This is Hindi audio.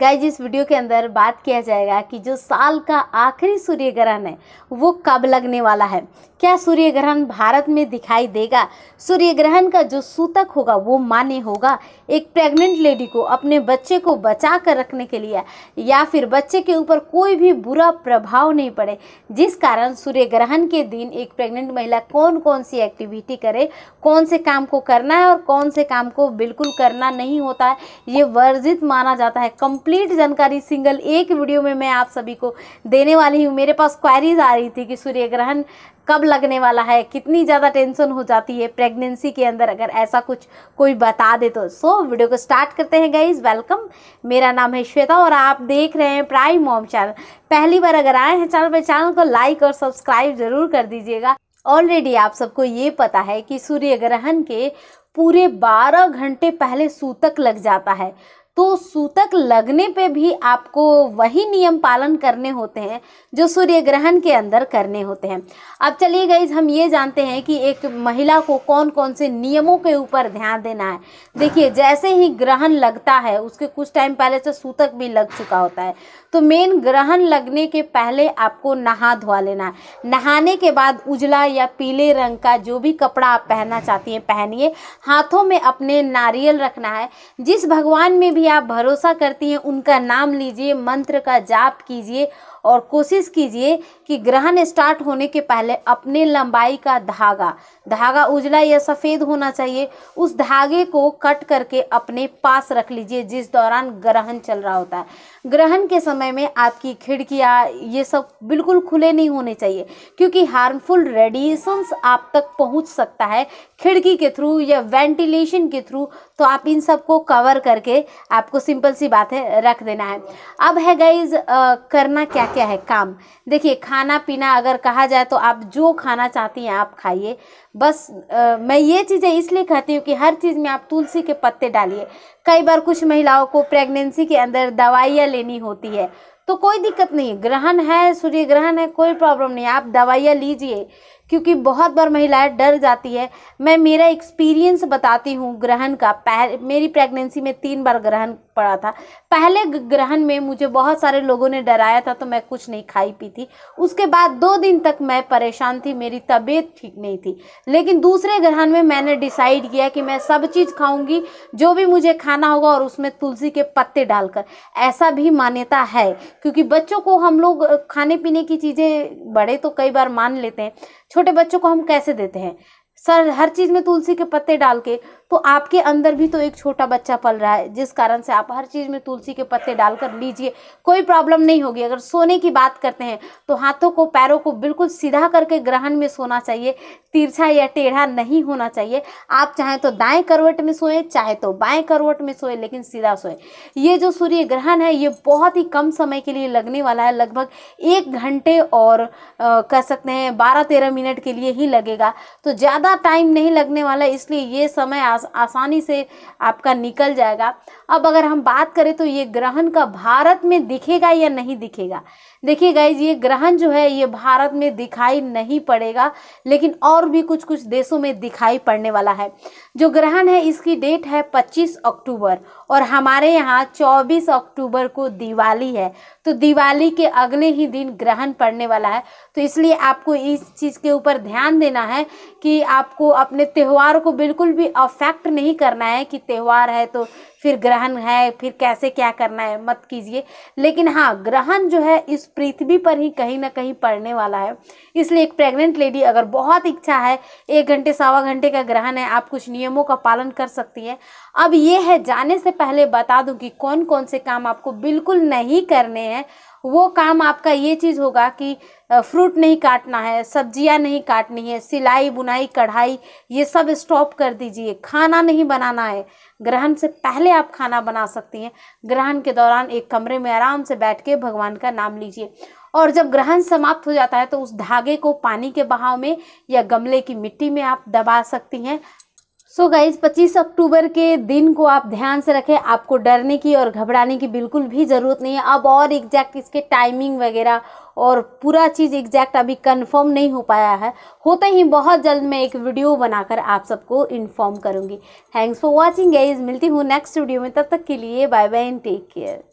गाइज इस वीडियो के अंदर बात किया जाएगा कि जो साल का आखिरी सूर्य ग्रहण है वो कब लगने वाला है क्या सूर्य ग्रहण भारत में दिखाई देगा सूर्य ग्रहण का जो सूतक होगा वो मान्य होगा एक प्रेग्नेंट लेडी को अपने बच्चे को बचा कर रखने के लिए या फिर बच्चे के ऊपर कोई भी बुरा प्रभाव नहीं पड़े जिस कारण सूर्य ग्रहण के दिन एक प्रेग्नेंट महिला कौन कौन सी एक्टिविटी करे कौन से काम को करना है और कौन से काम को बिल्कुल करना नहीं होता है ये वर्जित माना जाता है कम कंप्लीट जानकारी सिंगल एक वीडियो में मैं आप सभी को देने वाली हूँ मेरे पास क्वायरीज आ रही थी कि सूर्य ग्रहण कब लगने वाला है कितनी ज़्यादा टेंशन हो जाती है प्रेगनेंसी के अंदर अगर ऐसा कुछ कोई बता दे तो सो so, वीडियो को स्टार्ट करते हैं गाइज वेलकम मेरा नाम है श्वेता और आप देख रहे हैं प्राइम मॉम चैनल पहली बार अगर आए हैं चैनल पर चैनल को लाइक और सब्सक्राइब जरूर कर दीजिएगा ऑलरेडी आप सबको ये पता है कि सूर्य ग्रहण के पूरे 12 घंटे पहले सूतक लग जाता है तो सूतक लगने पे भी आपको वही नियम पालन करने होते हैं जो सूर्य ग्रहण के अंदर करने होते हैं अब चलिए गई हम ये जानते हैं कि एक महिला को कौन कौन से नियमों के ऊपर ध्यान देना है देखिए जैसे ही ग्रहण लगता है उसके कुछ टाइम पहले से सूतक भी लग चुका होता है तो मेन ग्रहण लगने के पहले आपको नहा धोआ लेना है नहाने के बाद उजला या पीले रंग का जो भी कपड़ा आप पहनना चाहती हैं पहनिए हाथों में अपने नारियल रखना है जिस भगवान में भी भी आप भरोसा करती हैं उनका नाम लीजिए मंत्र का जाप कीजिए और कोशिश कीजिए कि ग्रहण स्टार्ट होने के पहले अपने लंबाई का धागा धागा उजला या सफ़ेद होना चाहिए उस धागे को कट करके अपने पास रख लीजिए जिस दौरान ग्रहण चल रहा होता है ग्रहण के समय में आपकी खिड़कियाँ ये सब बिल्कुल खुले नहीं होने चाहिए क्योंकि हार्मफुल रेडिएशंस आप तक पहुँच सकता है खिड़की के थ्रू या वेंटिलेशन के थ्रू तो आप इन सब को कवर करके आपको सिंपल सी बात है रख देना है अब है गाइज करना क्या क्या है काम देखिए खाना पीना अगर कहा जाए तो आप जो खाना चाहती हैं आप खाइए बस आ, मैं ये चीज़ें इसलिए कहती हूँ कि हर चीज़ में आप तुलसी के पत्ते डालिए कई बार कुछ महिलाओं को प्रेगनेंसी के अंदर दवाइयाँ लेनी होती है तो कोई दिक्कत नहीं ग्रहण है सूर्य ग्रहण है कोई प्रॉब्लम नहीं आप दवाइयाँ लीजिए क्योंकि बहुत बार महिलाएं डर जाती है मैं मेरा एक्सपीरियंस बताती हूँ ग्रहण का पह मेरी प्रेगनेंसी में तीन बार ग्रहण पड़ा था पहले ग्रहण में मुझे बहुत सारे लोगों ने डराया था तो मैं कुछ नहीं खाई पी थी उसके बाद दो दिन तक मैं परेशान थी मेरी तबीयत ठीक नहीं थी लेकिन दूसरे ग्रहण में मैंने डिसाइड किया कि मैं सब चीज़ खाऊंगी जो भी मुझे खाना होगा और उसमें तुलसी के पत्ते डालकर ऐसा भी मान्यता है क्योंकि बच्चों को हम लोग खाने पीने की चीज़ें बड़े तो कई बार मान लेते हैं छोटे बच्चों को हम कैसे देते हैं सर हर चीज़ में तुलसी के पत्ते डाल के तो आपके अंदर भी तो एक छोटा बच्चा पल रहा है जिस कारण से आप हर चीज़ में तुलसी के पत्ते डालकर लीजिए कोई प्रॉब्लम नहीं होगी अगर सोने की बात करते हैं तो हाथों को पैरों को बिल्कुल सीधा करके ग्रहण में सोना चाहिए तिरछा या टेढ़ा नहीं होना चाहिए आप चाहें तो दाएं करवट में सोए चाहे तो बाएं करवट में सोएं लेकिन सीधा सोए ये जो सूर्य ग्रहण है ये बहुत ही कम समय के लिए लगने वाला है लगभग एक घंटे और कह सकते हैं बारह तेरह मिनट के लिए ही लगेगा तो ज़्यादा टाइम नहीं लगने वाला इसलिए ये समय आज आस, आसानी से आपका निकल जाएगा अब अगर हम बात करें तो ये ग्रहण का भारत में दिखेगा या नहीं दिखेगा देखिए गाइज ये ग्रहण जो है ये भारत में दिखाई नहीं पड़ेगा लेकिन और भी कुछ कुछ देशों में दिखाई पड़ने वाला है जो ग्रहण है इसकी डेट है 25 अक्टूबर और हमारे यहाँ 24 अक्टूबर को दिवाली है तो दिवाली के अगले ही दिन ग्रहण पड़ने वाला है तो इसलिए आपको इस चीज़ के ऊपर ध्यान देना है कि आपको अपने त्यौहार को बिल्कुल भी अफेक्ट नहीं करना है कि त्यौहार है तो फिर ग्रहण है फिर कैसे क्या करना है मत कीजिए लेकिन हाँ ग्रहण जो है इस पृथ्वी पर ही कहीं ना कहीं पड़ने वाला है इसलिए एक प्रेग्नेंट लेडी अगर बहुत इच्छा है एक घंटे सवा घंटे का ग्रहण है आप कुछ नियमों का पालन कर सकती हैं अब ये है जाने से पहले बता दूँ कि कौन कौन से काम आपको बिल्कुल नहीं करने हैं वो काम आपका ये चीज़ होगा कि फ्रूट नहीं काटना है सब्जियां नहीं काटनी है सिलाई बुनाई कढ़ाई ये सब स्टॉप कर दीजिए खाना नहीं बनाना है ग्रहण से पहले आप खाना बना सकती हैं ग्रहण के दौरान एक कमरे में आराम से बैठ के भगवान का नाम लीजिए और जब ग्रहण समाप्त हो जाता है तो उस धागे को पानी के बहाव में या गमले की मिट्टी में आप दबा सकती हैं सो गाइज 25 अक्टूबर के दिन को आप ध्यान से रखें आपको डरने की और घबराने की बिल्कुल भी ज़रूरत नहीं है अब और एग्जैक्ट इसके टाइमिंग वगैरह और पूरा चीज़ एग्जैक्ट अभी कंफर्म नहीं हो पाया है होते ही बहुत जल्द मैं एक वीडियो बनाकर आप सबको इन्फॉर्म करूँगी थैंक्स फॉर वॉचिंग गाइज मिलती हूँ नेक्स्ट वीडियो में तब तक के लिए bye bye and take care